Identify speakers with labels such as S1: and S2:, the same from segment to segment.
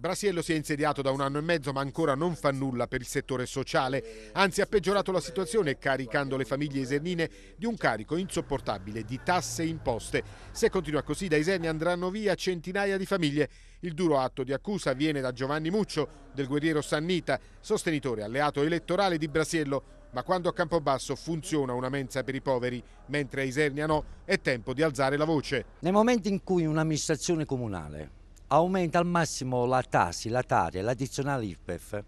S1: Brasiello si è insediato da un anno e mezzo ma ancora non fa nulla per il settore sociale, anzi ha peggiorato la situazione caricando le famiglie isernine di un carico insopportabile di tasse e imposte. Se continua così da Iserni andranno via centinaia di famiglie. Il duro atto di accusa viene da Giovanni Muccio, del guerriero Sannita, sostenitore alleato elettorale di Brasiello, ma quando a Campobasso funziona una mensa per i poveri, mentre a Isernia no,
S2: è tempo di alzare la voce. Nei momenti in cui un'amministrazione comunale aumenta al massimo la TASI, la TARI, l'addizionale IRPEF,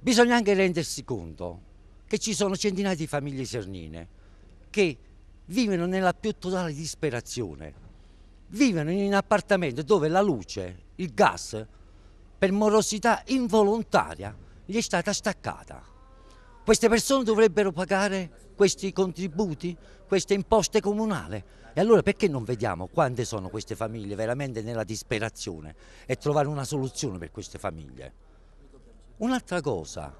S2: bisogna anche rendersi conto che ci sono centinaia di famiglie sernine che vivono nella più totale disperazione, vivono in un appartamento dove la luce, il gas, per morosità involontaria, gli è stata staccata. Queste persone dovrebbero pagare questi contributi, queste imposte comunali. E allora perché non vediamo quante sono queste famiglie veramente nella disperazione e trovare una soluzione per queste famiglie? Un'altra cosa,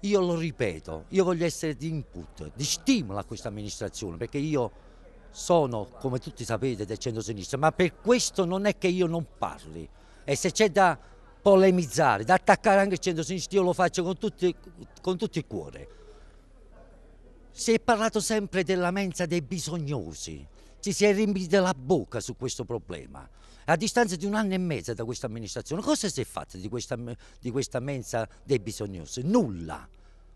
S2: io lo ripeto, io voglio essere di input, di stimolo a questa amministrazione perché io sono, come tutti sapete, del centro-sinistra, ma per questo non è che io non parli e se c'è da polemizzare, da attaccare anche il centro-sinistra, io lo faccio con, tutti, con tutto il cuore. Si è parlato sempre della mensa dei bisognosi, ci si è riempita la bocca su questo problema. A distanza di un anno e mezzo da questa amministrazione, cosa si è fatto di questa, di questa mensa dei bisognosi? Nulla,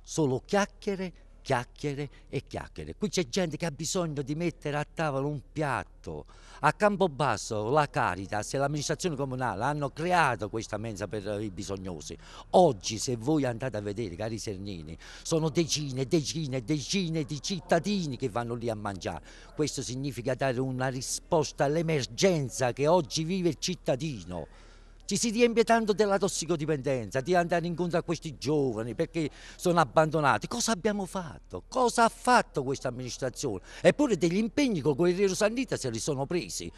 S2: solo chiacchiere chiacchiere e chiacchiere. Qui c'è gente che ha bisogno di mettere a tavola un piatto. A Campobasso la Caritas e l'amministrazione comunale hanno creato questa mensa per i bisognosi. Oggi se voi andate a vedere, cari Sernini, sono decine, decine, decine di cittadini che vanno lì a mangiare. Questo significa dare una risposta all'emergenza che oggi vive il cittadino. Ci si riempie tanto della tossicodipendenza, di andare incontro a questi giovani perché sono abbandonati. Cosa abbiamo fatto? Cosa ha fatto questa amministrazione? Eppure degli impegni con il Guerriero Sannita se li sono presi.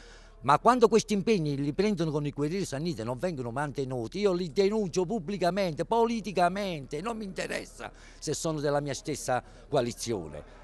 S2: Ma quando questi impegni li prendono con i guerrieri e non vengono mantenuti, io li denuncio pubblicamente, politicamente, non mi interessa se sono della mia stessa coalizione.